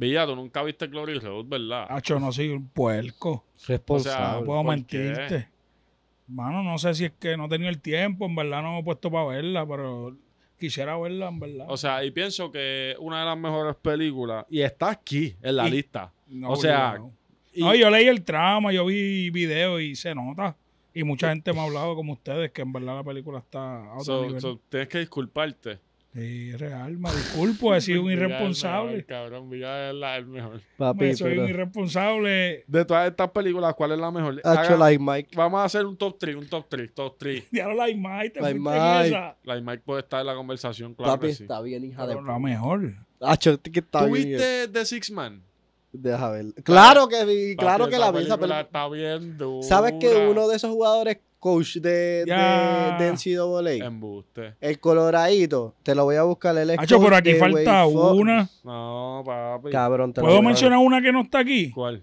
Villa, nunca viste Glory Road, ¿verdad? Hacho, no soy un puerco. Responsable. no puedo mentirte. Mano, no sé si es que no he tenido el tiempo, en verdad no me he puesto para verla, pero quisiera verla, en verdad. O sea, y pienso que una de las mejores películas, y está aquí en la lista. o sea. No. yo leí el trama, yo vi videos y se nota. Y mucha gente me ha hablado como ustedes que en verdad la película está a tienes que disculparte Sí, real. Me disculpo, he sido un irresponsable. cabrón, mira es la el mejor. Papi, soy un irresponsable. De todas estas películas, ¿cuál es la mejor? like Mike. Vamos a hacer un top 3, un top 3, top 3. Diablo, Like Mike, te like Mike. Like Mike puede estar en la conversación, claro Papi, que está bien, hija pero de... la mejor. Hacho, que está bien. ¿Tuviste de Six Man? Deja ver. Claro que sí. claro, que la vi. Pero... Está bien ¿Sabes que uno de esos jugadores coach de, de, El coloradito. Te lo voy a buscar. el Hacho, pero aquí falta una. No, Cabrón, ¿Puedo mencionar una que no está aquí? ¿Cuál?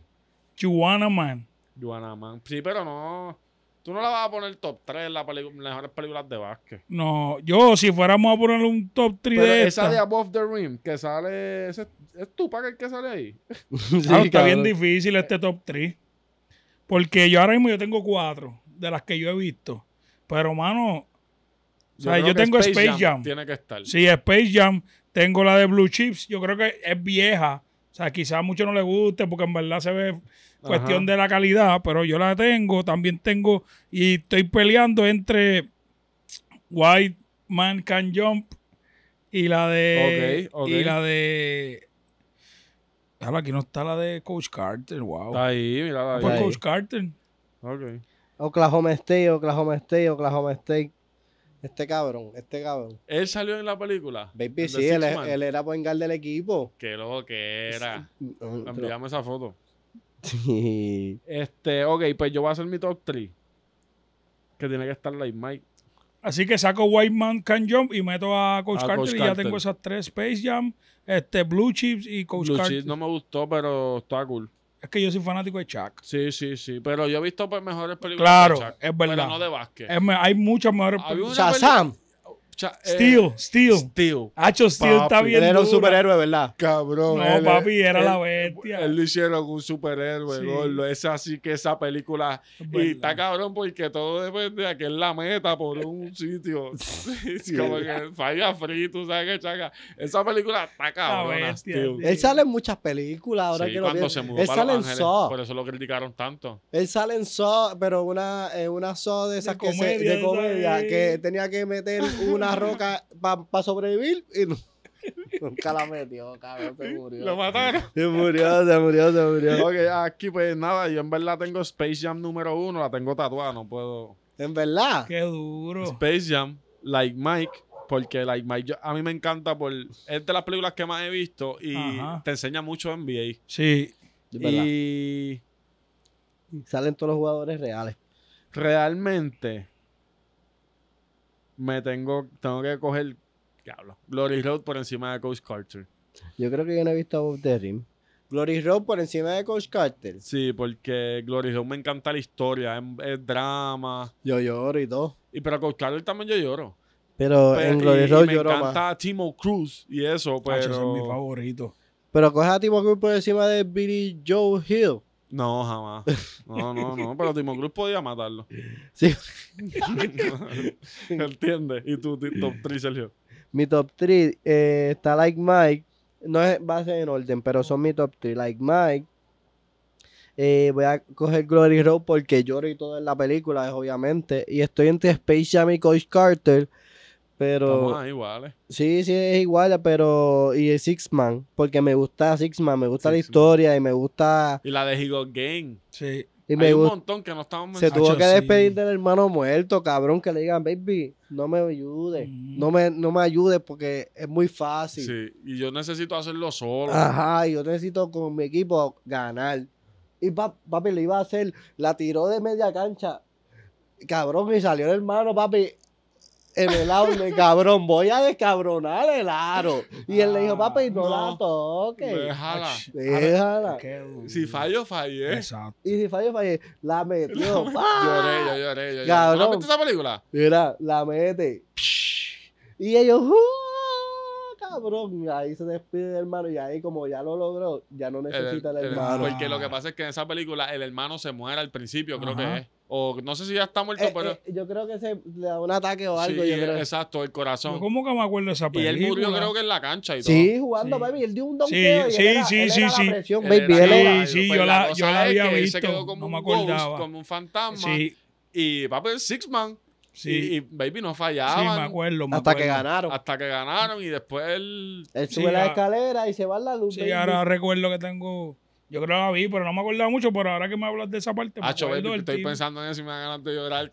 Juana Man. Juana Man. Sí, pero no. Tú no la vas a poner top 3 en las mejores películas de básquet. No, yo si fuéramos a poner un top 3 de esa de Above the Rim que sale. ¿Es tu para el que sale ahí? Ah, está bien difícil este top 3. Porque yo ahora mismo yo tengo 4 de las que yo he visto. Pero, mano, yo, o sea, yo tengo Space, Jam, Tiene que estar. Sí, Space Jam. Tengo la de Blue Chips. Yo creo que es vieja. O sea, quizás a muchos no les guste porque en verdad se ve cuestión de la calidad, pero yo la tengo. También tengo y estoy peleando entre White Man Can Jump y la de. Y la de. aquí no está la de Coach Carter, wow. Está ahí, mira Por pues Coach Carter. Ok. Oklahoma State, Oklahoma State, Oklahoma State. Este cabrón, este cabrón. ¿Él salió en la película? Baby, sí, él, era era guard del equipo. Qué loco que era. Sí. esa foto. Sí. Este, ok, pues yo voy a hacer mi top 3. Que tiene que estar Light Mike. Así que saco White Man Can Jump y meto a Coach, Carter, y ya tengo esas tres Space Jam, este Blue Chips y Coach Blue Chips no me gustó, pero está cool. Es que yo soy fanático de Chuck. Sí, sí, sí. Pero yo he visto pues, mejores películas claro, de Chuck. es verdad. Pero no de básquet. hay muchas mejores películas. Sam... Cha, eh, Steel, Steel. Hacho Steel está bien. era un superhéroe, ¿verdad? Cabrón. No, papi, era la bestia. Él lo hicieron un superhéroe, Es así que esa película. Y está cabrón porque todo depende de que él la meta por un sitio. como que falla frito, ¿sabes qué, chaca? Esa película está cabrón Él sale en muchas películas ahora que lo se Él sale en Por eso lo criticaron tanto. Él sale en Saw, pero una, eh, una Saw de esas que de comedia, que tenía que meter una roca para sobrevivir y Nunca la metió, cabrón, se murió. Lo mataron. Se murió, se murió, se murió. Ok, aquí pues nada, yo en verdad tengo Space Jam número uno, la tengo tatuada, no puedo. ¿En verdad? Qué duro. Space Jam, Like Mike, porque Like Mike a mí me encanta por... Es de las películas que más he visto y te enseña mucho NBA. Sí. y... Salen todos los jugadores reales. Realmente, me tengo, tengo que coger, Glory Road por encima de Coach Carter. Yo creo que yo no he visto a Bob Glory Road por encima de Coach Carter. Sí, porque Glory Road me encanta la historia, es, drama. Yo lloro y todo. Y pero Coach Carter también yo lloro. Pero, en Glory Road lloro Me encanta Timo Cruz y eso, pero... es mi favorito. Pero coge a Timo Cruz por encima de Billy Joe Hill. No, jamás. No, no, no. Pero Timo Cruz podía matarlo. Sí. ¿Entiendes? Y tu top 3, Sergio. Mi top 3 eh, está Like Mike. No es, base en orden, pero son mi top 3. Like Mike. Eh, voy a coger Glory Road porque lloro y todo en la película, obviamente. Y estoy entre Space Jam y Coach Carter. Pero. Ah, Sí, sí, es igual, pero. Y Sixman porque me gusta Six Man, me gusta la historia y me gusta. Y la de Higo Sí. Y Hay un montón que no estamos Se tuvo que despedir del hermano muerto, cabrón, que le digan, baby, no me ayude mm. No, me, no me ayude porque es muy fácil. Sí, y yo necesito hacerlo solo. Ajá, y yo necesito con mi equipo ganar. Y papi le iba a hacer, la tiró de media cancha. Cabrón, me salió el hermano, papi, en el aula, cabrón, voy a descabronar el aro. Y él le dijo, ah, papi, no, no la toques. Déjala. Déjala. Si fallo, fallé. Exacto. Y si fallo, fallé. La metió. Yo Lloré, yo ¡Ah! lloré, yo lloré. Cabrón. esa película? Mira, la mete. Y ellos, ¡uh! cabrón. Ahí se despide del hermano y ahí como ya lo logró, ya no necesita el, hermano. porque lo que pasa es que en esa película el hermano se muere al principio, creo que es. O no sé si ya está muerto, eh, pero. Eh, yo creo que se le da un ataque o algo. exacto, el corazón. ¿Cómo que me acuerdo de esa película? Y él murió, creo que en la cancha y todo. Sí, jugando, baby. Él dio un don Sí, y era, sí, sí, sí. La presión, sí, yo pues la, yo la había visto. se quedó como, no me un como un fantasma. Sí. Y va a Six Man. Sí. Y, Baby no fallaba. Sí, me acuerdo. hasta que ganaron. Hasta que ganaron y después él. Él sube la escalera y se va la luz. Sí, ahora recuerdo que tengo yo creo que la vi, pero no me acordaba mucho, pero ahora que me hablas de esa parte, me estoy pensando en eso y me dan ganas de llorar.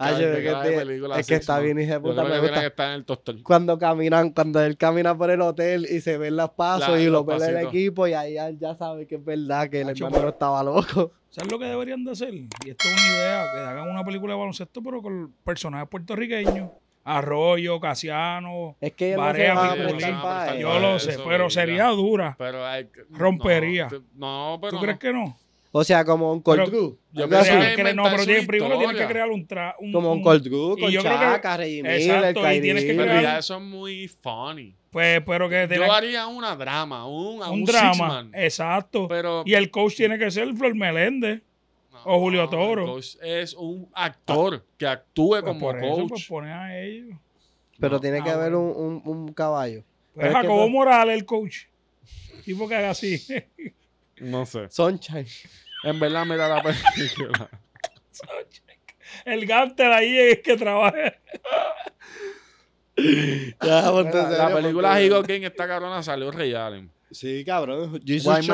película es que está bien, hija de puta. que en el Cuando caminan, cuando él camina por el hotel y se ven los pasos y lo ve el equipo y ahí ya sabe que es verdad que el hermano estaba loco. ¿Sabes lo que deberían de hacer? Y esto es una idea, que hagan una película de baloncesto, pero con personajes puertorriqueños. Arroyo, Casiano, es que ah, Barea, Yo lo sé, pero sería dura. rompería. No, ¿Tú crees que no? O sea, como un cold crew. Yo creo que no, pero tiene, primero tienes que crear un, tra como un cold crew con Chaca, exacto, y tienes que crear eso es muy funny. Pues, pero que yo haría una drama, un, un, un drama, exacto. y el coach tiene que ser Flor Meléndez. O Julio Toro. es un actor que actúe pues como pues, coach. Pero tiene que haber un, un, caballo. es Jacobo Morales, el coach. Tipo que haga así. No sé. Sunshine. En verdad, mira la película. el gánster ahí es que trabaja. Pues, la, la película Higo King, esta cabrona salió real. Sí, cabrón. Yo Why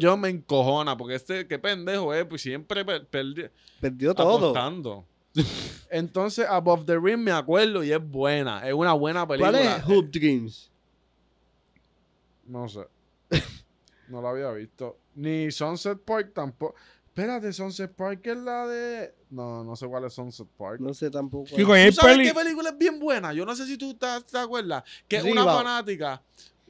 Man me encojona, porque este, qué pendejo eh pues siempre perdió. perdió todo. Entonces, Above the Rim me acuerdo y es buena. Es una buena película. ¿Cuál es Hoop Dreams? No sé. No la había visto. Ni Sunset Park tampoco. Espérate, Sunset Park es la de. No, no sé cuál es Sunset Park. No sé tampoco. ¿Tú sabes qué película es bien buena? Yo no sé si tú te, te acuerdas. Que es una fanática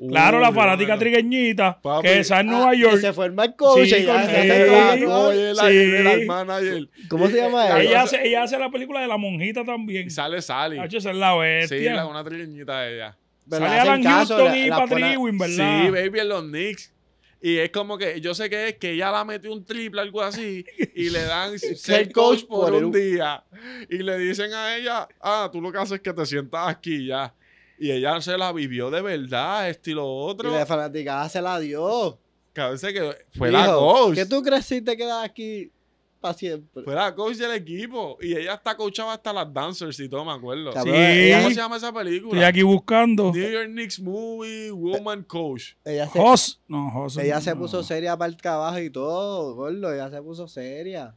Claro, la fanática trigueñita, que esa en ah, Nueva York. Que se fue el coach. Sí, eh, sí, ¿Cómo se eh, llama ella? Ella hace, la película de la monjita también. Y sale Sally. la bestia. Sí, es una trigueñita ella. sale Alan la, y Patrick ¿verdad? Sí, baby, en los Knicks. Y es como que yo sé que es que ella la metió un triple, algo así, y le dan ser coach por un día. Y le dicen a ella, ah, tú lo que haces es que te sientas aquí ya. Y ella se la vivió de verdad, estilo otro. Y la fanaticada se la dio. Cabeza que Fue la coach. ¿Qué tú crees si te quedas aquí para siempre? Fue la coach del equipo. Y ella hasta coachaba hasta las dancers y todo, me acuerdo. sí. ¿Cómo se llama esa película? Estoy aquí buscando. New York Knicks Movie Woman Coach. Ella se, Hoss. No, Hoss Ella se puso seria para el trabajo y todo, gordo. Ella se puso seria.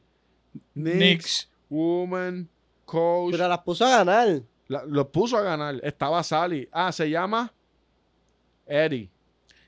Knicks. Knicks. Woman Coach. Pero las puso a ganar lo puso a ganar. Estaba Sally. Ah, se llama Eddie.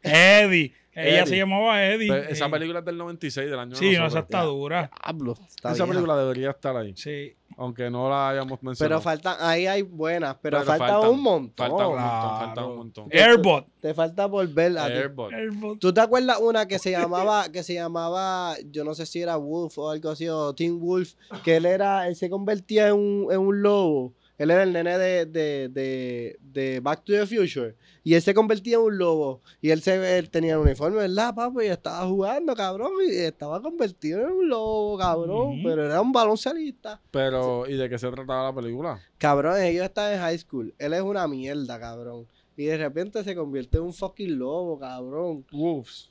Eddie. Ella se llamaba Eddie. esa película es del 96, del año Sí, esa está dura. Diablo, esa película debería estar ahí. Sí. Aunque no la hayamos mencionado. Pero faltan, ahí hay buenas, pero, falta un montón. Falta un montón, un montón. Airbot. Te, falta volver a Airbot. ¿Tú te acuerdas una que se llamaba, que se llamaba, yo no sé si era Wolf o algo así, o Tim Wolf, que él era, él se convertía en en un lobo él era el nene de, Back to the Future. Y él se convertía en un lobo. Y él, se, él tenía el uniforme, ¿verdad, papa Y estaba jugando, cabrón. Y estaba convertido en un lobo, cabrón. Pero era un baloncelista. Pero, ¿y de qué se trataba la película? Cabrón, ellos están en high school. Él es una mierda, cabrón. Y de repente se convierte en un fucking lobo, cabrón. Wolves.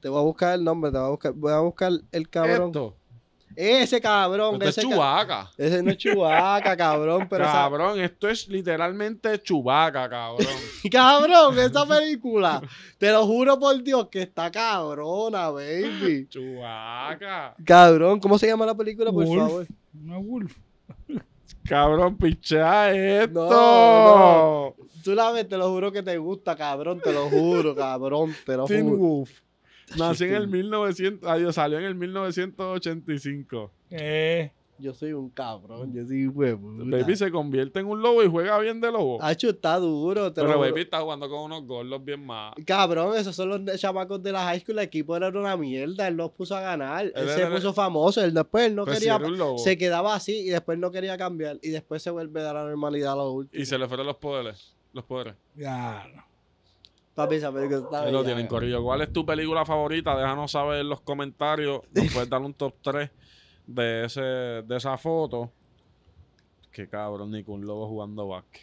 Te voy a buscar el nombre, te voy a buscar, voy a buscar el cabrón. Ese cabrón. ese es Chubaca. Ese no es Chubaca, cabrón. Pero cabrón, esto es literalmente Chubaca, cabrón. cabrón, esa película. Te lo juro por Dios que está cabrona, baby. Chubaca. Cabrón, ¿cómo se llama la película, por favor? No Wolf. Cabrón, pichá esto. No, Tú la ves, te lo juro que te gusta, cabrón, te lo juro, cabrón, te lo Wolf. Nací en el 1900, adiós, salió en el 1985. Eh. Yo soy un cabrón, yo soy huevo. Baby se convierte en un lobo y juega bien de lobo. Hacho, está duro. Te Pero Baby está jugando con unos gordos bien más. Cabrón, esos son los chamacos de la high school. El equipo era una mierda. Él los puso a ganar. Él, se puso famoso. Él después no pues quería. se quedaba así y después no quería cambiar. Y después se vuelve a dar la normalidad a los últimos. Y se le fueron los poderes. Los poderes. Ya, lo tienen eh. corillo ¿Cuál es tu película favorita? Déjanos saber en los comentarios. Nos puedes dar un top 3 de, ese, de esa foto. Qué cabrón, Nico, un lobo jugando básquet.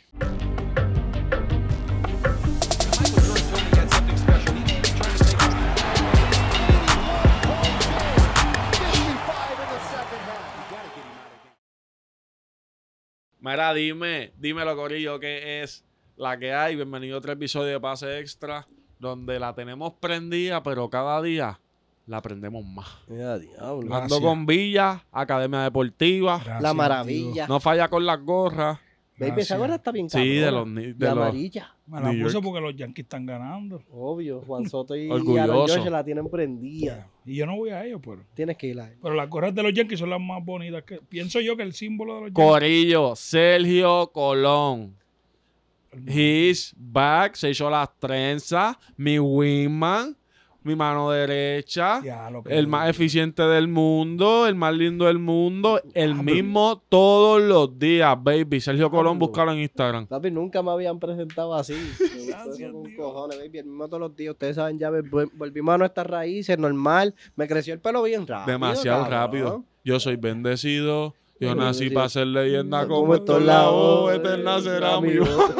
Mira, dime, dime lo Corillo, que es la que hay. Bienvenido a otro episodio de Pase Extra, donde la tenemos prendida, pero cada día la prendemos más. Mira, diablo. Ando con Villa, Academia Deportiva. la maravilla. No falla con las gorras. Baby, esa gorra está bien Sí, de los... De, de amarilla. Me la puse porque los Yankees están ganando. Obvio, Juan Soto y Aaron George la tienen prendida. Y yo no voy a ellos, pero... Tienes que ir a ellos. Pero las gorras de los Yankees son las más bonitas. Que, pienso yo que el símbolo de los Yankees... Corillo, Sergio Colón. He's back. Se hizo las trenzas. Mi wingman. Mi mano derecha. el más eficiente del mundo. El más lindo del mundo. El mismo todos los días, baby. Sergio Colón, búscalo en Instagram. nunca me habían presentado así. baby. El mismo todos los días. Ustedes saben, ya volvimos a nuestras raíces, normal. Me creció el pelo bien rápido. Demasiado rápido. Yo soy bendecido. Yo nací para ser leyenda como esto la voz, eterna será mi voz.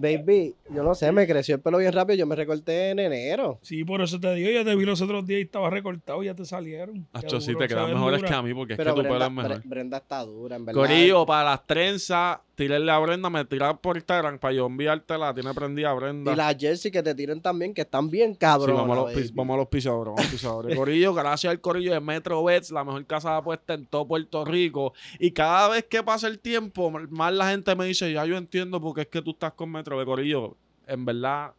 Baby, yo no sé, me creció el pelo bien rápido, yo me recorté en enero. Sí, por eso te digo, ya te vi los otros días y estaba recortado, Y ya te salieron. Acho sí, te quedan mejores que a mí porque es que Brenda, pelo Brenda está dura, en verdad. Corillo, para las trenzas, tírenle a Brenda, me tiran por Instagram para yo enviártela, tiene prendida Brenda. Y las jersey que te tiren también, que están bien cabrón. Sí, vamos, a los, pisadores, vamos a los pisadores. corillo, gracias al corillo de Metro Bets, la mejor casa de apuesta en todo Puerto Rico. Y cada vez que pasa el tiempo, más la gente me dice, ya yo entiendo porque es que tú estás con Metro de Corillo. En verdad,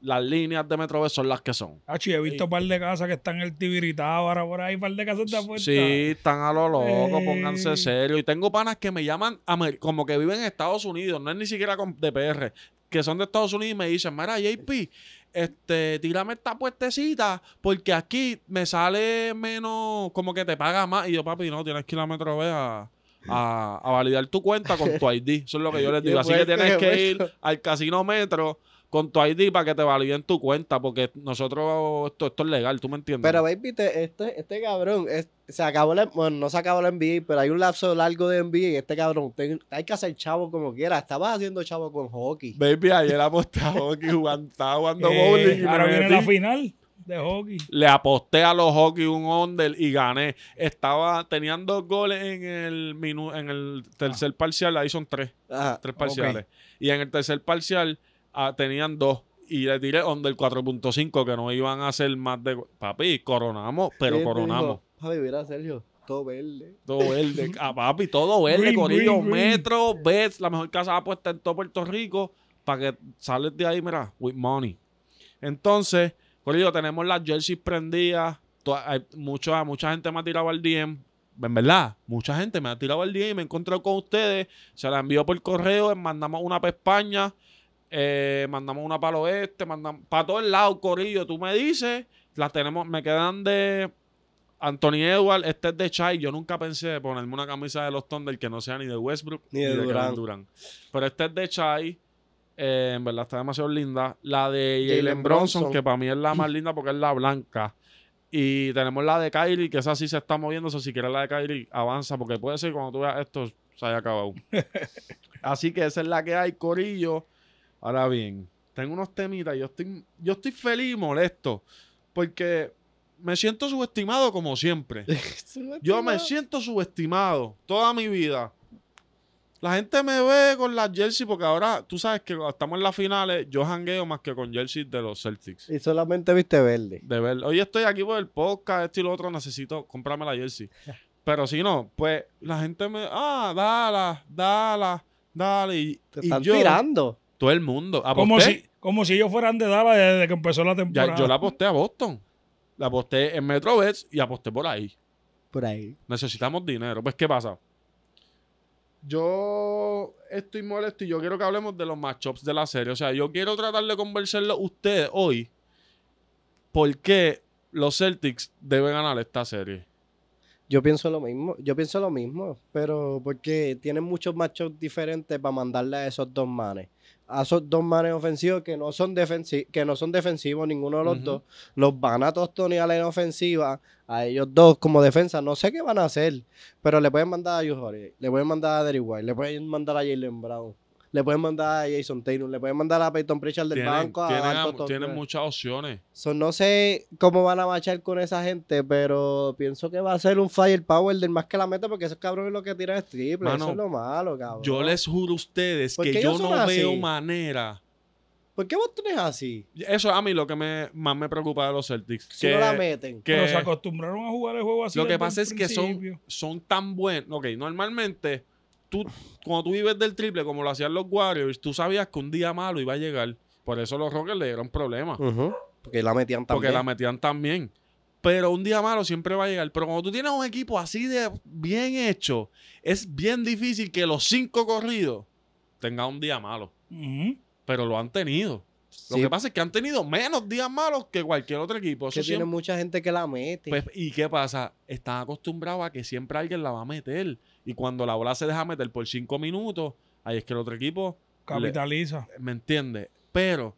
las líneas de Metro son las que son. he visto un par de casas que están el tibiritado ahora por ahí, un par de casas de afuera Sí, están a lo loco, eh. pónganse serio. Y tengo panas que me llaman, como que viven en Estados Unidos, no es ni siquiera de PR, que son de Estados Unidos y me dicen, mira, JP, este, tírame esta puestecita, porque aquí me sale menos, como que te paga más. Y yo, papi, no, tienes que ir a Metro B a validar tu cuenta con tu ID. Eso es lo que yo les digo. Así que tienes que ir al casino Metro con tu ID para que te validen tu cuenta, porque nosotros, esto, esto es legal, ¿tú me entiendes? Pero, baby, este, este cabrón, se acabó la, bueno, no se acabó la NBA, pero hay un lapso largo de NBA y este cabrón, hay que hacer chavo como quiera. Estabas haciendo chavo con hockey. Baby, ayer aposté a hockey, jugando, estaba jugando eh, y ahora viene la final. De hockey. Le aposté a los hockey un under y gané. Estaba, tenían dos goles en el minu, en el tercer parcial, ahí son tres. tres parciales. Y en el tercer parcial, Ah, tenían dos. Y le tiré under 4.5 que no iban a ser más de. Papi, coronamos, pero coronamos. todo verde. Todo verde. Ah, papi, todo verde, corillo, metro, bets, la mejor casa Puesta en todo Puerto Rico. Para que sales de ahí, mira, with money. Entonces, corillo, tenemos las jerseys prendidas. mucha, mucha gente me ha tirado al DM en verdad, mucha gente me ha tirado al DM y me he encontrado con ustedes, se la envió por correo, mandamos una España eh, mandamos una para el oeste, mandamos para todo el lado, Corillo, tú me dices, las tenemos, me quedan de Anthony Edward, este es de Chai, yo nunca pensé de ponerme una camisa de los Thunder que no sea ni de Westbrook ni de, Durant Pero este es de Chai, eh, en verdad está demasiado linda. La de Jalen Bronson, que para mí es la más linda porque es la blanca. Y tenemos la de Kyrie, que esa sí se está moviendo. O si quieres la de Kyrie, avanza, porque puede ser que cuando tú veas esto se haya acabado. Así que esa es la que hay, Corillo. Ahora bien, tengo unos temitas. Yo estoy, yo estoy feliz y molesto. Porque me siento subestimado como siempre. yo me siento subestimado toda mi vida. La gente me ve con las jerseys porque ahora tú sabes que cuando estamos en las finales, yo hangueo más que con jerseys de los Celtics. Y solamente viste verde. De verde. Hoy estoy aquí por el podcast, esto y lo otro, necesito comprarme la jersey. Pero si no, pues la gente me. Ah, dala, dala, dale. Y, Te están tirando. Todo el mundo. ¿Aposté? Como si, como si ellos fueran de Dallas desde que empezó la temporada. yo la aposté a Boston. La aposté en Metrobets y aposté por ahí. Por ahí. Necesitamos dinero. Pues, ¿qué pasa? Yo estoy molesto y yo quiero que hablemos de los matchups de la serie. O sea, yo quiero tratar de convencerlo ustedes hoy por qué los Celtics deben ganar esta serie. Yo pienso lo mismo, yo pienso lo mismo, pero porque tienen muchos matchups diferentes para mandarle a esos dos manes a esos dos manes ofensivos que no son, defensi que no son defensivos, ninguno de los dos, los van a a en ofensiva, a ellos dos como defensa, no sé qué van a hacer, pero le pueden mandar a Yujori, le pueden mandar a Derry le pueden mandar a Jalen Brown. Le pueden mandar a Jason Taylor, le pueden mandar a Peyton Pritchard del banco. tienen, tienen muchas opciones. no sé cómo van a marchar con esa gente, pero pienso que va a ser un firepower del más que la meta, porque esos cabrones lo que tiran es triple. eso es lo malo, cabrón. Yo les juro a ustedes que yo no veo manera. ¿Por qué vos tenés así? Eso a mí lo que me, más me preocupa de los Celtics. que, no la meten. Que pero se acostumbraron a jugar el juego así. Lo que pasa es que son, son tan buenos. Ok, normalmente tú, cuando tú vives del triple, como lo hacían los Warriors, tú sabías que un día malo iba a llegar. Por eso los Rockers le dieron problemas. Porque la metían también. Porque la metían también. Pero un día malo siempre va a llegar. Pero cuando tú tienes un equipo así de bien hecho, es bien difícil que los cinco corridos tengan un día malo. Pero lo han tenido. Lo que pasa es que han tenido menos días malos que cualquier otro equipo. que tiene mucha gente que la mete. Pues, ¿y qué pasa? Están acostumbrados a que siempre alguien la va a meter. Y cuando la bola se deja meter por cinco minutos, ahí es que el otro equipo... Capitaliza. ¿Me entiendes? Pero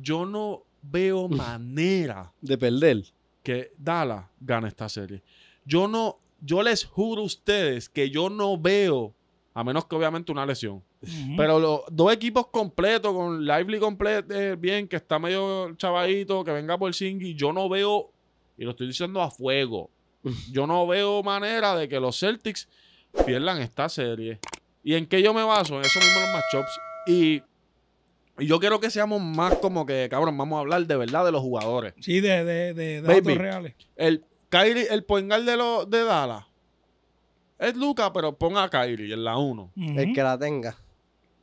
yo no veo manera... de perder. Que Dallas gane esta serie. Yo no... Yo les juro a ustedes que yo no veo a menos que obviamente una lesión. Pero los dos equipos completos, con Lively completo, eh, bien, que está medio chavadito, que venga por Singy, yo no veo, y lo estoy diciendo a fuego, yo no veo manera de que los Celtics pierdan esta serie. ¿Y en qué yo me baso? En eso mismo los matchups. Y, yo quiero que seamos más como que, cabrón, vamos a hablar de verdad de los jugadores. Sí, de, de, reales. El, Kyrie, el de, los de Dallas es Luca, pero ponga a Kyrie en la 1. El que la tenga.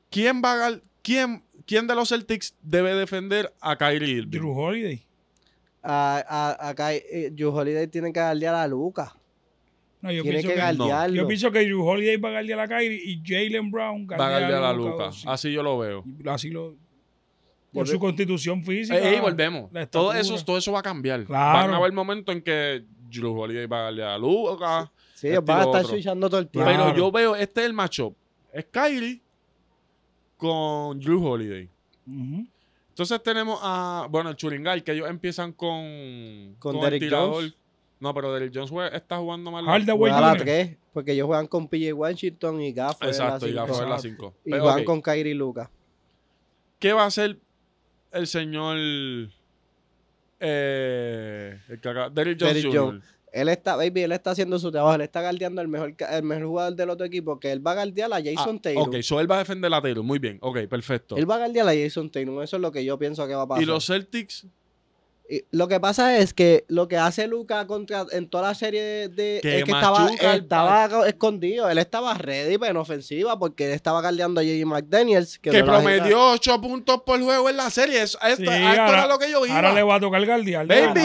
¿Quién va a quién, quién de los Celtics debe defender a Kyrie Irving? Drew Holiday. A, a, Kyrie, eh, Drew Holiday tiene que darle a la Luca. yo tiene pienso que, Yo pienso que Drew Holiday va a darle a la Kyrie y Jalen Brown va a darle a la Luca. Así yo lo veo. Así lo por su constitución física. Eh, y volvemos. Todo eso, todo eso va a cambiar. Va Van a haber momentos en que Drew Holiday va a darle a Luca. Sí, este van a estar switchando todo el tiempo. Pero yo veo, este es el matchup. Es Kyrie con Drew Holiday. Entonces tenemos a, bueno, el Churingal, que ellos empiezan con, con, Derrick Jones. No, pero Derek Jones está jugando mal. Hardaway a la 3, porque ellos juegan con PJ Washington y Gafford Exacto, y la a la 5. Y juegan con Kyrie Lucas. ¿Qué va a hacer el señor eh, Derrick Jones, Derrick Jones. Él está, baby, él está haciendo su trabajo. Él está guardeando el mejor, el mejor jugador del otro equipo, que él va a guardear a Jason ah, Taylor. Ok, so él va a defender a Taylor. Muy bien, ok, perfecto. Él va a guardear a Jason Taylor. Eso es lo que yo pienso que va a pasar. ¿Y los Celtics? Lo que pasa es que lo que hace Luca contra, en toda la serie de, es que estaba, escondido. Él estaba ready pero pues, en ofensiva porque él estaba caldeando a J.J. McDaniels. Que, prometió promedió 8 puntos por juego en la serie. esto, era lo que yo iba. Ahora le va a tocar el Baby,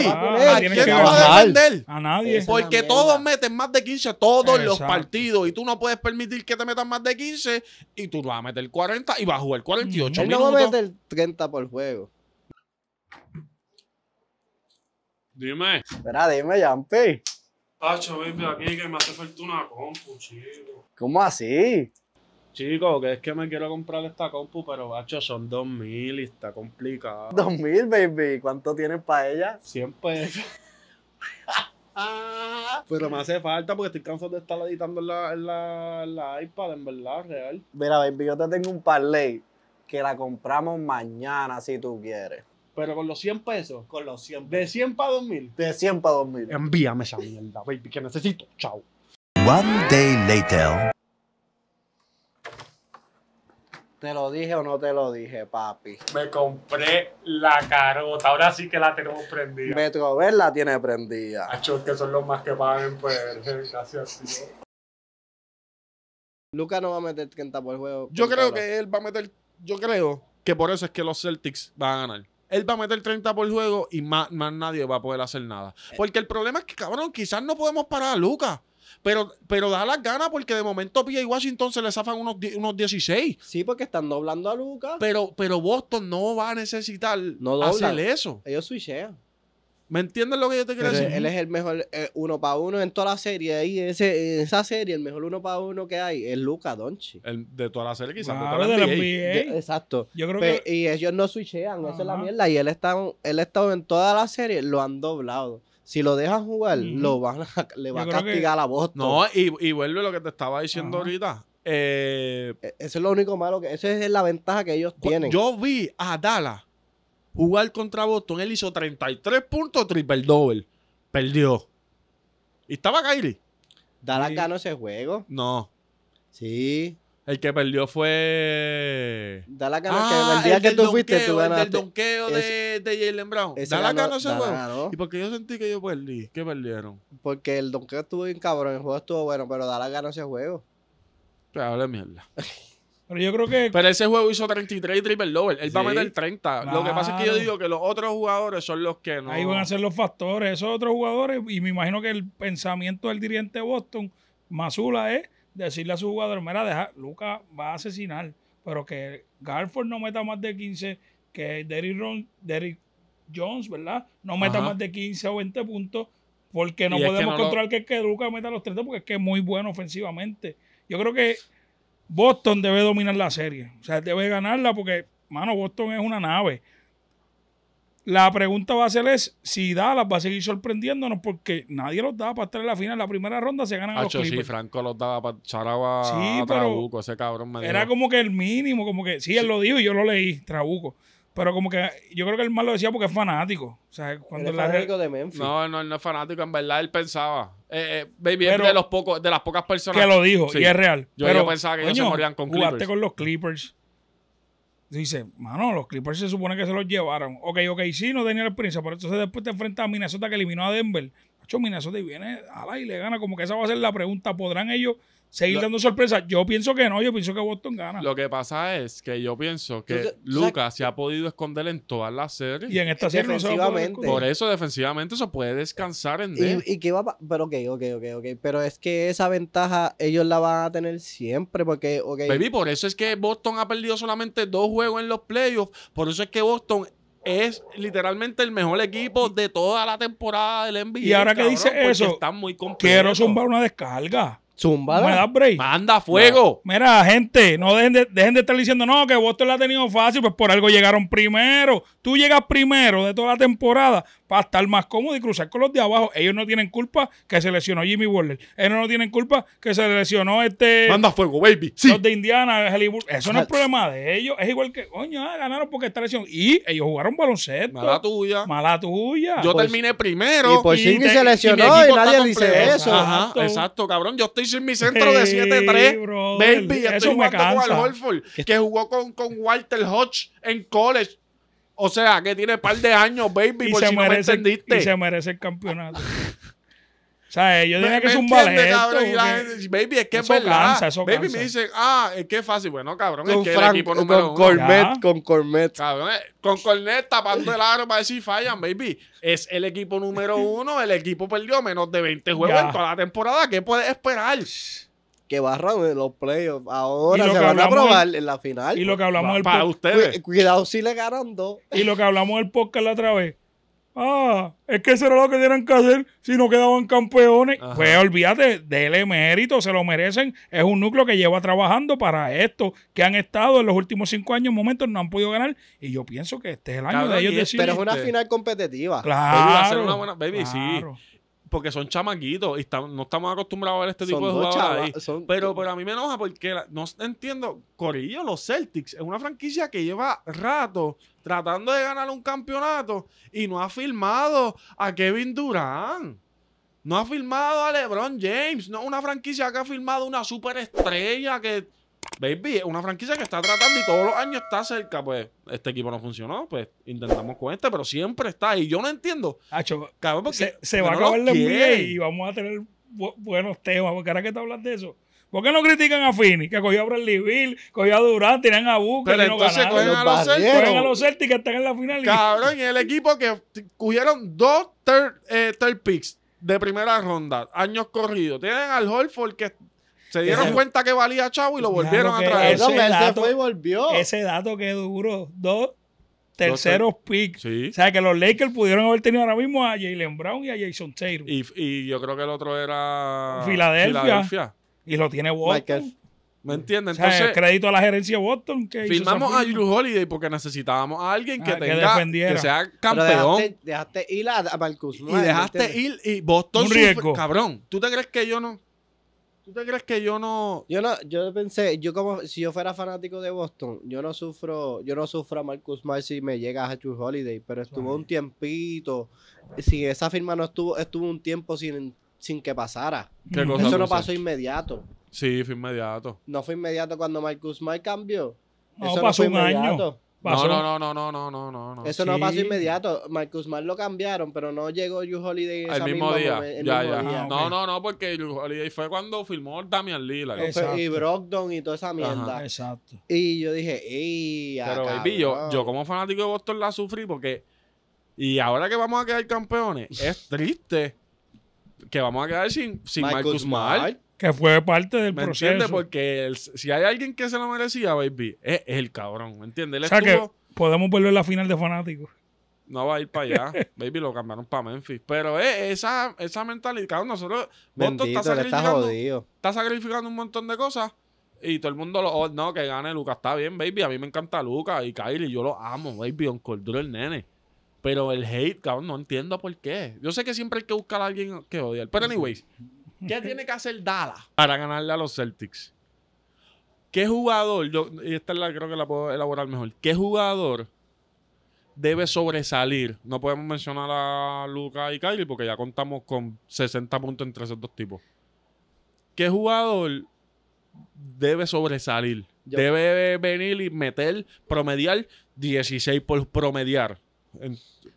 ¿a quién va a defender? A nadie. Porque todos meten más de 15 todos los partidos y tú no puedes permitir que te metan más de 15 y tú vas a meter 40 y vas a jugar 48 minutos. Mm. no va a meter 30 por juego. Dime. Espera, dime, Yampi. Pacho, baby, aquí que me hace falta una compu, chico. ¿Cómo así? Chico, que es que me quiero comprar esta compu, pero bacho, son 2000 y está complicado. 2000, baby. ¿Cuánto tienes para ella? 100 pesos. pero me hace falta porque estoy cansado de estar editando en la, la, la iPad, en verdad, real. Mira, baby, yo te tengo un parlay que la compramos mañana si tú quieres. Pero con los 100 pesos. Con los 100 De 100 para 2000. De 100 para 2000. Envíame esa mierda, baby, que necesito. Chao. One day later. ¿Te lo dije o no te lo dije, papi? Me compré la carota. Ahora sí que la tenemos prendida. Metrover la tiene prendida. Achos que son los más que pagan Pues Gracias, tío. Lucas no va a meter 30 por juego. Yo creo que él va a meter. Yo creo que por eso es que los Celtics van a ganar él va a meter 30 por juego y más, nadie va a poder hacer nada. Eh. Porque el problema es que, cabrón, quizás no podemos parar a Lucas. Pero, pero da las ganas porque de momento P.A. Washington se le zafan unos, 16. Sí, porque están doblando a Lucas. Pero, pero Boston no va a necesitar no hacer eso. Ellos switchean. ¿Me entiendes lo que yo te quiero decir? Él es el mejor eh, uno para uno en toda la serie. Y ese, en esa serie, el mejor uno para uno que hay es Luca Donchi. El de toda la serie, quizás. exacto. Yo Y ellos no switchean, esa es la mierda. Y él está, él en toda la serie, lo han doblado. Si lo dejan jugar, lo van le va a castigar la a No, y, vuelve a lo que te estaba diciendo ahorita. Eh, e, eso es lo único malo que. Esa es la ventaja que ellos tienen. Yo vi a Dallas jugar contra Boston, él hizo 33 puntos, triple double. Perdió. Y estaba Kyrie. ¿Da la ganó ese juego. No. Sí. El que perdió fue. ganó. Ah, el día que tú fuiste, tú ganaste. El donqueo de, de Jalen Brown. la ganó, ese juego. ¿Y ¿Y qué yo sentí que yo perdí? ¿Qué perdieron? Porque el donqueo estuvo bien cabrón. El juego estuvo bueno, pero la gana ese juego. Pero la mierda. Pero yo creo que. Pero ese juego hizo 33 y triple lower. Él va a meter 30. Lo que pasa es que yo digo que los otros jugadores son los que no. Ahí van a ser los factores. Esos otros jugadores, y me imagino que el pensamiento del dirigente Boston, Masula, es decirle a su jugador: Mira, deja, Luca va a asesinar. Pero que Garford no meta más de 15, que Derrick, Derrick Jones, ¿verdad? No meta más de 15 o 20 puntos, porque no podemos controlar que, que Luca meta los 30, porque es que es muy bueno ofensivamente. Yo creo que Boston debe dominar la serie. O sea, debe ganarla porque, mano, Boston es una nave. La pregunta va a ser es si Dallas va a seguir sorprendiéndonos porque nadie los daba para estar en la final. La primera ronda se ganan a los Clippers. Sí, Franco los daba para Charaba a Trabuco, ese cabrón Era como que el mínimo, como que sí, él lo dijo y yo lo leí, Trabuco. Pero como que yo creo que el mal lo decía porque es fanático. O sea, cuando fanático de Memphis. No, no, él no es fanático. En verdad, él pensaba. Eh, eh baby, de, los pocos, de las pocas personas. Que lo dijo, y es real. Yo, pero, pensaba que ellos se morían con jugaste Clippers. con los Clippers. Dice, mano, los Clippers se supone que se los llevaron. Ok, ok, sí, no tenía la experiencia. Pero entonces después te enfrentas a Minnesota que eliminó a Denver. Minnesota y viene a la y le gana. Como que esa va a ser la pregunta. ¿Podrán ellos seguir dando sorpresas? Yo pienso que no, yo pienso que Boston gana. Lo que pasa es que yo pienso que Lucas se ha podido esconder en todas las series. Y en esta serie no Por eso, defensivamente, se puede descansar en ¿Y, Pero ok, ok, ok, Pero es que esa ventaja ellos la van a tener siempre porque, ok. Baby, por eso es que Boston ha perdido solamente dos juegos en los playoffs. Por eso es que Boston es literalmente el mejor equipo de toda la temporada del NBA. Y ahora que dice eso, muy quiero zumbar una descarga. Zumbada. Manda fuego. Mira, gente, no dejen de, dejen estar diciendo, no, que te la ha tenido fácil, pues por algo llegaron primero. Tú llegas primero de toda la temporada para estar más cómodo y cruzar con los de abajo. Ellos no tienen culpa que se lesionó Jimmy Waller. Ellos no tienen culpa que se lesionó este. Manda fuego, baby. Sí. Los de Indiana, Hollywood. Eso no es problema de ellos. Es igual que, coño, ah, ganaron porque esta lesión. Y ellos jugaron baloncesto. Mala tuya. Mala tuya. Yo pues terminé primero. Y por sí se lesionó y, nadie dice eso. Ajá, exacto. cabrón. Yo estoy sin mi centro de 7-3. Baby, eso estoy me jugando con Al Holford, que jugó con, con Walter Hodge en college o sea, que tiene par de años, baby, y por se si merece, me entendiste. Y se merece el campeonato. O sea, ellos dicen que es un baby, es que es verdad. eso baby me dice, ah, es que es fácil. Bueno, cabrón, es que es el equipo número con Cornet, Con Cornet. Eh, con Cornet tapando el aro para decir fallan, baby. Es el equipo número uno. El equipo perdió menos de 20 juegos en toda la temporada. ¿Qué puedes esperar? que barran los playoffs. Ahora se van a probar en la final. Y lo que hablamos del para ustedes. cuidado si le ganan dos. Y lo que hablamos del podcast la otra vez. Ah, es que eso era lo que tenían que hacer si no quedaban campeones. Pues olvídate, dele mérito, se lo merecen. Es un núcleo que lleva trabajando para esto, que han estado en los últimos cinco años, momentos no han podido ganar. Y yo pienso que este es el año de ellos decir. Pero es una este final competitiva. Claro porque son chamaquitos y no estamos acostumbrados a ver este tipo de jugadores Pero, a mí me enoja porque no entiendo. Corillo, los Celtics es una franquicia que lleva rato tratando de ganar un campeonato y no ha firmado a Kevin Durant. No ha firmado a LeBron James. No una franquicia que ha firmado una superestrella que Baby, es una franquicia que está tratando y todos los años está cerca. Pues este equipo no funcionó, pues intentamos con este, pero siempre está. Y yo no entiendo. se, va a no acabar la NBA y vamos a tener buenos temas. Porque ahora que te hablas de eso. ¿Por qué no critican a Fini? Que cogió a Bradley Bill, cogió a Durán, tiran a Booker Pero y no entonces Cogen a los Celtics. Cogen a los Celtics que están en la final. Cabrón, el equipo que cogieron dos third, eh, third picks de primera ronda, años corridos. Tienen al Holford que se dieron cuenta que valía chavo y lo volvieron a traer. Ese dato, y volvió. Ese dato que duró dos terceros picks. O sea, que los Lakers pudieron haber tenido ahora mismo a Jalen Brown y a Jason Taylor. Y, yo creo que el otro era Filadelfia. Y lo tiene Boston. ¿Me entiendes? Entonces, el crédito a la gerencia de Boston. Que firmamos a Drew Holiday porque necesitábamos a alguien que ah, que, sea campeón. Dejaste, dejaste, ir a, Marcus. Y dejaste ir y Boston. Un riesgo. cabrón, ¿tú te crees que yo no? ¿Tú crees que yo no.? Yo no, yo pensé, yo como si yo fuera fanático de Boston, yo no sufro, yo no sufro a Marcus Smart si me llega a Hatchwood Holiday, pero estuvo un tiempito. Si esa firma no estuvo, estuvo un tiempo sin, sin que pasara. Eso no pasó inmediato. Sí, fue inmediato. No fue inmediato cuando Marcus may cambió. Eso pasó un año. No, no, no, no, no, no, no, no. Eso no pasó inmediato. Marcus lo cambiaron, pero no llegó You Holiday el mismo día. ya, ah, ya. No, no, no, porque You Holiday fue cuando filmó Damian Lillard. Y Brogdon y toda esa mierda. Exacto. Y yo dije, ¡ey! Pero yo, como fanático de Boston la sufrí porque. Y ahora que vamos a quedar campeones, es triste que vamos a quedar sin, sin Marcus, Mal que fue parte del proceso. Entiende? Porque si hay alguien que se lo merecía, baby, es, el cabrón, ¿me entiendes? o sea que podemos volver a la final de fanáticos. No va a ir para allá. baby, lo cambiaron para Memphis. Pero eh, esa, esa mentalidad, cabrón, nosotros... Bendito, está sacrificando, está, sacrificando un montón de cosas y todo el mundo lo, oh, no, que gane Lucas, está bien, baby, a mí me encanta Lucas y Kylie, yo lo amo, baby, Un cordura el nene. Pero el hate, cabrón, no entiendo por qué. Yo sé que siempre hay que buscar a alguien que odiar. Pero anyways, ¿Qué tiene que hacer Dada Para ganarle a los Celtics. ¿Qué jugador, yo, y esta la, creo que la puedo elaborar mejor, qué jugador debe sobresalir? No podemos mencionar a Luca y Kyrie porque ya contamos con 60 puntos entre esos dos tipos. ¿Qué jugador debe sobresalir? Debe venir y meter, promediar 16 por promediar.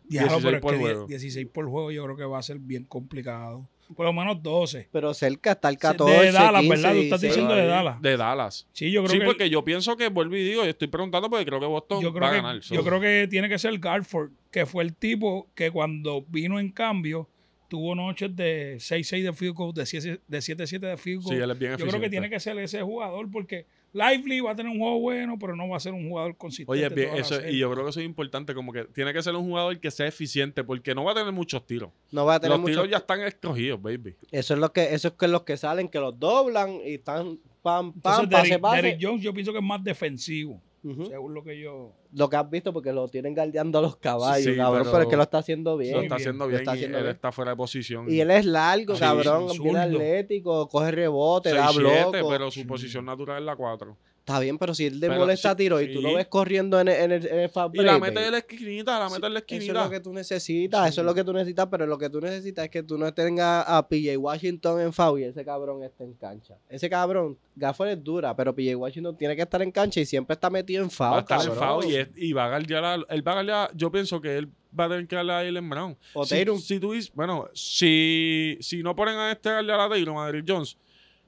16 por juego yo creo que va a ser bien complicado por lo menos 12. Pero cerca está el 14. De Dallas, ¿verdad? Tú estás diciendo de Dallas. De Dallas. Sí, yo creo sí, porque yo pienso que, vuelvo y digo, estoy preguntando porque creo que Boston va a ganar. Yo creo que tiene que ser Garford, que fue el tipo que cuando vino en cambio tuvo noches de 6-6 de field goal, de 7-7 de field Sí, él es bien Yo creo que tiene que ser ese jugador porque Lively va a tener un juego bueno, pero no va a ser un jugador consistente. Oye, eso, y yo creo que eso es importante, como que tiene que ser un jugador que sea eficiente, porque no va a tener muchos tiros. los tiros ya están escogidos, baby. Eso es lo que, eso es que los que salen, que los doblan y están pam, pam, pase, Jones yo pienso que es más defensivo. Según lo que yo. Lo que has visto, porque lo tienen galdeando a los caballos, cabrón. Pero, es que lo está haciendo bien. Lo está haciendo bien. él está fuera de posición. Y él es largo, cabrón. Bien atlético, coge rebote, da bloque. pero su posición natural es la 4. Está bien, pero si él le molesta tiro y tú lo ves corriendo en el, en Y la metes en la esquinita, la metes en la esquinita. Eso es lo que tú necesitas, eso es lo que tú necesitas, pero lo que tú necesitas es que tú no tengas a PJ Washington en foul y ese cabrón esté en cancha. Ese cabrón, Gafford es dura, pero PJ Washington tiene que estar en cancha y siempre está metido en foul. Va a estar en foul y, va a guardiar a yo pienso que él va a tener que darle a Jalen Brown. O si, Si tú bueno, si, si no ponen a este darle a Taylor, a Madrid Jones,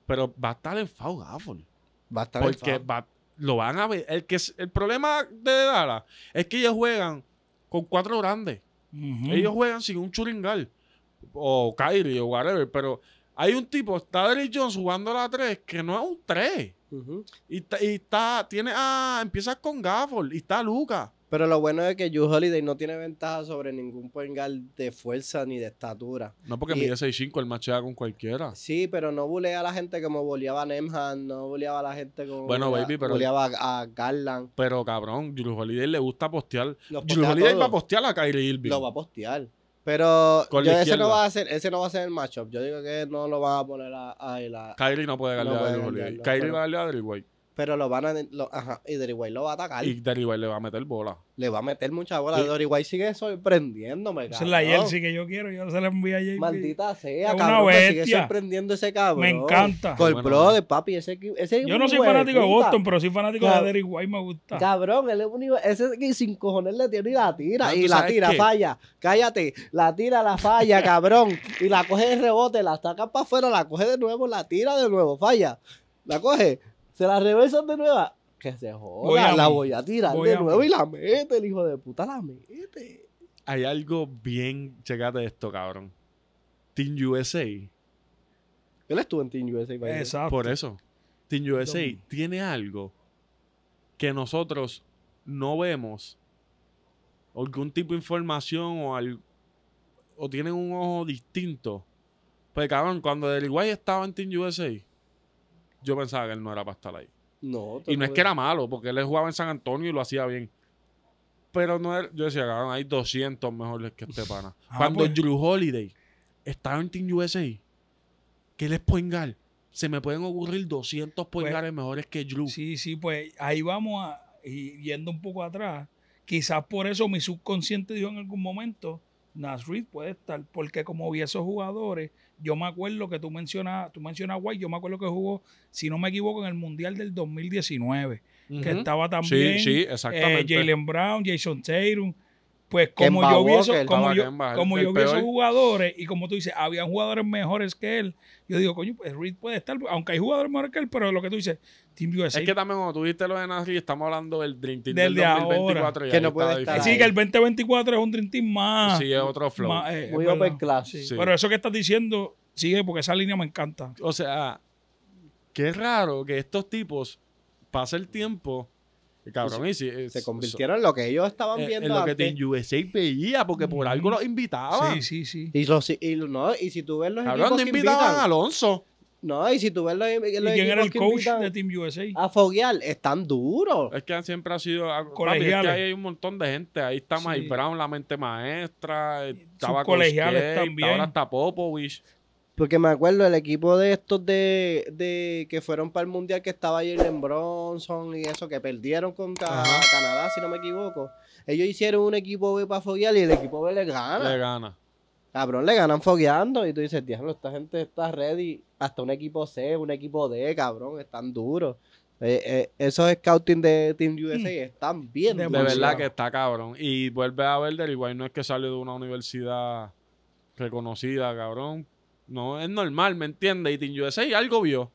pero va a estar en foul Gafford. Porque lo van a ver. El, que, el problema de Dallas es que ellos juegan con cuatro grandes. Ellos juegan sin un churingal. O Kyrie o whatever. Pero hay un tipo, está Derrick Jones jugando la 3, que no es un 3. y, está, tiene a, ah, empieza con Gafford y está Lucas. Pero lo bueno es que Jules Holiday no tiene ventaja sobre ningún pengal de fuerza ni de estatura. No, porque y, mide 6'5, el machea con cualquiera. Sí, pero no bulea a la gente como boleaba a Nemhan, no buleaba a la gente como bueno, a, Garland. Pero cabrón, Jules Holiday le gusta postear. Los Jules Holiday va a postear a Kyrie Irving. Lo va a postear. Pero ese, no va a ser, ese no va a ser el matchup. Yo digo que no lo van a poner a, a, Kyrie no puede darle a Jules Holiday. Kyrie va a darle a Drew White. Pero lo van a. ajá, y White lo va a atacar. Y White le va a meter bola. Le va a meter mucha bola. Y... White sigue sorprendiéndome, cabrón. Esa es la Jersey que yo quiero. Yo se la envío a JP. Maldita sea, es una Bestia. sigue sorprendiendo ese cabrón. Me encanta. el bueno, brother, papi. Ese, ese yo no soy fanático de Boston, pero soy fanático de y Me gusta. Cabrón, él es un. Ese que sin cojones le tiene y la tira. y la tira, falla. Cállate. La tira, la falla, cabrón. Y la coge de rebote, la saca para afuera, la coge de nuevo, la tira de nuevo, falla. La coge se la reversan de nueva. Que se joda. la voy a tirar de nuevo y la mete, el hijo de puta la mete. Hay algo bien. Checate esto, cabrón. Team USA. Él estuvo en Team USA. Exacto. Por eso. Team USA tiene algo que nosotros no vemos algún tipo de información o, al, o tienen un ojo distinto. Pues cabrón, cuando Guay estaba en Team USA, yo pensaba que él no era para estar ahí. y no es que era malo, porque él jugaba en San Antonio y lo hacía bien. Pero no yo decía, cabrón, hay 200 mejores que este ah, pana. Pues. Cuando Drew Holiday estaba en Team USA, que les es se me pueden ocurrir 200 poingares mejores que Drew. Sí, sí, pues ahí vamos y, yendo un poco atrás. Quizás por eso mi subconsciente dijo en algún momento, Nasrid puede estar, porque como vi esos jugadores, yo me acuerdo que tú mencionas, tú mencionas White, yo me acuerdo que jugó, si no me equivoco, en el Mundial del 2019, que estaba también sí, sí, eh, Jalen Brown, Jason Tatum. Pues como yo vi, esos, como yo, vi esos jugadores y como tú dices, había jugadores mejores que él, yo digo, coño, pues Reed puede estar, aunque hay jugadores mejores que él, pero lo que tú dices, Team USA. Es que también cuando tú lo de Nasri, estamos hablando del Dream Team del, 2024. Sí, que el 2024 es un Dream Team más. Sí, es otro flow. Eh, Muy open class. Pero eso que estás diciendo, sigue, porque esa línea me encanta. O sea, qué raro que estos tipos, pasen el tiempo se convirtieron en lo que ellos estaban eh, viendo en lo que Team USA veía, porque por algo los invitaban. Sí, sí, sí. y, los, y, no, y si tú ves los Cabrón, equipos que invitaban a Alonso. no, y si tú ves los, los ¿Y quién era el coach de Team USA? a foguear, están duros. Es que siempre ha sido. Colegiales. es que hay un montón de gente. Ahí está Sí. Mike Brown, la mente maestra. Estaba colegiales Colegiales también. también. Ahora Popovich. Porque me acuerdo el equipo de estos de, que fueron para el mundial que estaba en Bronson y eso, que perdieron contra Canadá, si no me equivoco. Ellos hicieron un equipo B para foguear y el equipo B le gana. Le gana. Cabrón, le ganan fogueando y tú dices, diablo, esta gente está ready. Hasta un equipo C, un equipo D, cabrón, están duros. Eh, eh, esos scouting de Team USA mm. están bien. De verdad que está cabrón. Y vuelve a ver del igual no es que salió de una universidad reconocida, cabrón no es normal, ¿me entiendes? Y Team USA algo vio.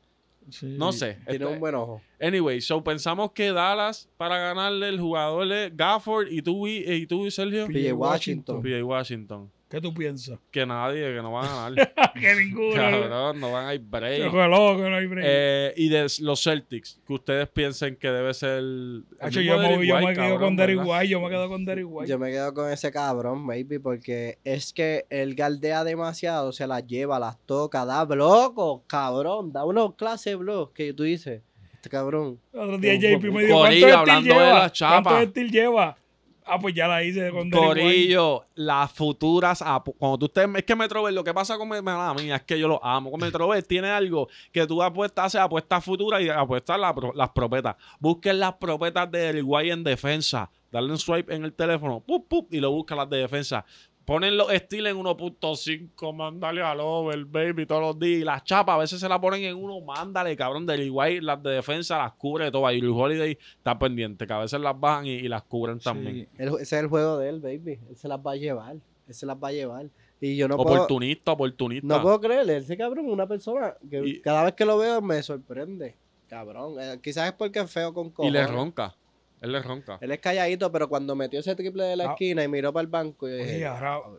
no sé. Tiene este, un buen ojo. Anyway, so pensamos que Dallas para ganarle el jugador es Gafford y tú y, Sergio. Washington. PJ Washington. ¿Qué tú piensas? Que nadie, que no van a ganar. que ninguno. Cabrón, no van a ir break. loco, no hay break. Eh, y de los Celtics, que ustedes piensen que debe ser. yo, me, quedo con Derry White, yo, me, quedo con Derry White, yo me quedo con ese cabrón, maybe, porque es que él galdea demasiado, se las lleva, las toca, da bloco, cabrón, da unos clases blocos que tú dices. Este cabrón. Otro día JP me dijo, ¿cuánto hablando de estilo. lleva? Ah, pues ya la hice con Corillo, las futuras cuando tú estés, es que Metrover, lo que pasa con Metrover, mía, es que yo lo amo. Con Metrover tiene algo que tú apuestas, apuestas futuras y apuestas las propetas. Busquen las propetas de guay en defensa. Dale un swipe en el teléfono, y lo busca las de defensa ponen los en 1.5, mándale al over, baby, todos los días. Y las chapas a veces se las ponen en uno, mándale, cabrón. Del igual las de defensa las cubre todo Y Luis Holiday está pendiente, que a veces las bajan y, las cubren también. ese es el juego de él, baby. Él se las va a llevar. Él se las va a llevar. Y yo no oportunista, oportunista. No puedo creerle. Ese cabrón una persona que cada vez que lo veo me sorprende. Cabrón. Eh, quizás es porque es feo con cojones. Y le ronca. Él es ronca. Él es calladito, pero cuando metió ese triple de la ah. esquina y miró para el banco.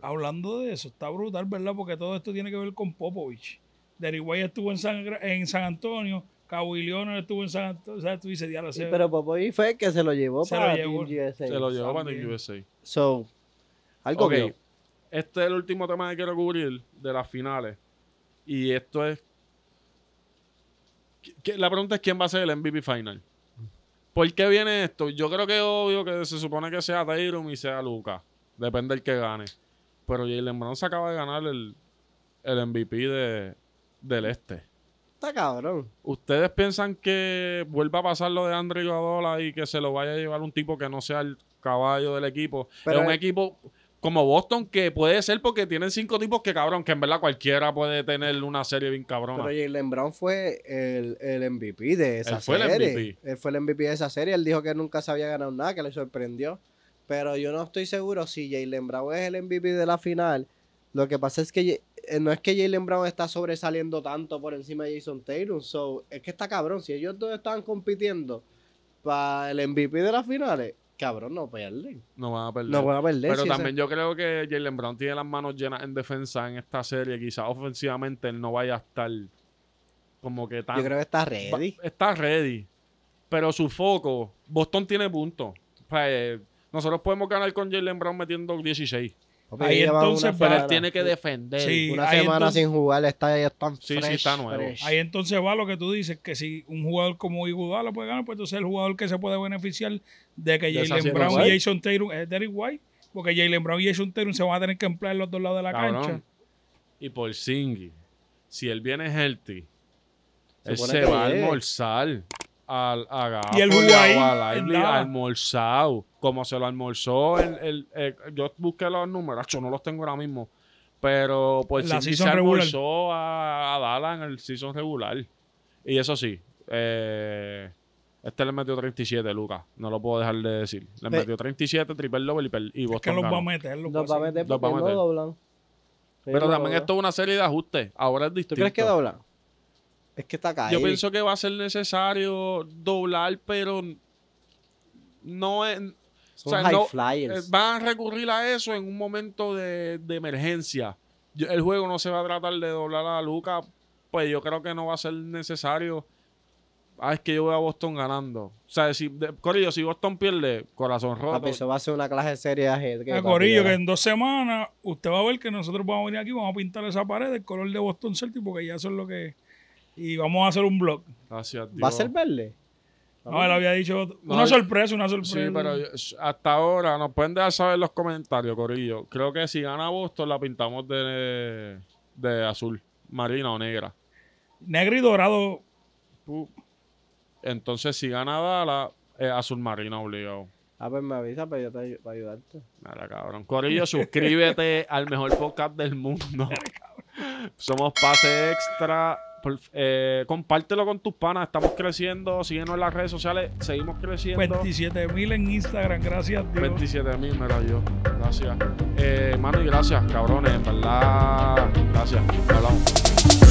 hablando de eso, está brutal, ¿verdad? Porque todo esto tiene que ver con Popovich. Deriguay estuvo en San, en San Antonio. Leonard estuvo en San Antonio. O sea, tú dices, pero Popovich fue el que se lo llevó para el USA. Se lo llevó para el USA. algo okay. Este es el último tema que quiero cubrir de las finales. Y esto es. La pregunta es: ¿quién va a ser el MVP final? ¿Por qué viene esto? Yo creo que es obvio que se supone que sea Tyrum y sea Lucas. Depende del que gane. Pero Jalen Brown acaba de ganar el, el MVP de, del este. Está cabrón. ¿Ustedes piensan que vuelva a pasar lo de Andrew Iguodala y que se lo vaya a llevar un tipo que no sea el caballo del equipo? Pero un equipo como Boston, que puede ser porque tienen cinco tipos que cabrón, que en verdad cualquiera puede tener una serie bien cabrona. Pero Jalen Brown fue el, el, MVP de esa serie. Él fue el MVP de esa serie. Él dijo que nunca se había ganado nada, que le sorprendió. Pero yo no estoy seguro si Jalen Brown es el MVP de la final. Lo que pasa es que eh, no es que Jalen Brown está sobresaliendo tanto por encima de Jason Taylor. So, es que está cabrón. Si ellos dos estaban compitiendo para el MVP de las finales, cabrón, no va a perder. No va a perder. Pero también yo creo que Jalen Brown tiene las manos llenas en defensa en esta serie. Quizás ofensivamente él no vaya a estar como que tan. Yo creo que está ready. está ready. Pero su foco, Boston tiene puntos. Eh, nosotros podemos ganar con Jalen Brown metiendo 16 entonces, pero pues, él tiene que defender. una semana sin jugar, está tan Ahí entonces va lo que tú dices, que si un jugador como Iguodala puede ganar, pues entonces el jugador que se puede beneficiar de que Jalen Brown y Jason Tatum es eh, Derrick White, porque Jalen Brown y Jason Tatum se van a tener que emplear en los dos lados de la cancha. Y por Singy, si él viene healthy, él se va a almorzar al al y el al almorzado. Como se lo almorzó, el, eh, yo busqué los números, yo no los tengo ahora mismo. Pero pues sí, se almorzó a, a en el season regular. Y eso sí, eh, este le metió 37, Lucas. No lo puedo dejar de decir. Le eh. metió 37, triple y, los va a meter, no doblan. Pero también esto es una serie de ajustes. Ahora es distinto. que doblan? Es que está caído. Yo pienso que va a ser necesario doblar, pero no es. Son o flyers. Eh, van a recurrir a eso en un momento de, emergencia. el juego no se va a tratar de doblar a Luca, pues yo creo que no va a ser necesario. Ah, es que yo veo a Boston ganando. O sea, si, Corillo, si Boston pierde, corazón roto. eso va a ser una clase serie de ah, Corillo, que en dos semanas usted va a ver que nosotros vamos a venir aquí, vamos a pintar esa pared del color de Boston Celtic, porque ya eso es lo que y vamos a hacer un blog. Gracias, Dios. ¿Va a ser verde? No, él había dicho una sorpresa, una sorpresa. Sí, pero hasta ahora nos pueden dejar saber los comentarios, Corillo. Creo que si gana Boston la pintamos de, azul, marina o negra. Negro y dorado. entonces, si gana Dala, Es azul marina obligado. Ah, pues me avisa para, yo para ayudarte. cabrón. Corillo, suscríbete al mejor podcast del mundo. Somos Pase Extra. Eh, compártelo con tus panas. Estamos creciendo. Síguenos en las redes sociales. Seguimos creciendo. 27 mil en Instagram. Gracias, Dios. 27 mil, da yo. Gracias. Eh, y gracias, cabrones. En verdad, gracias.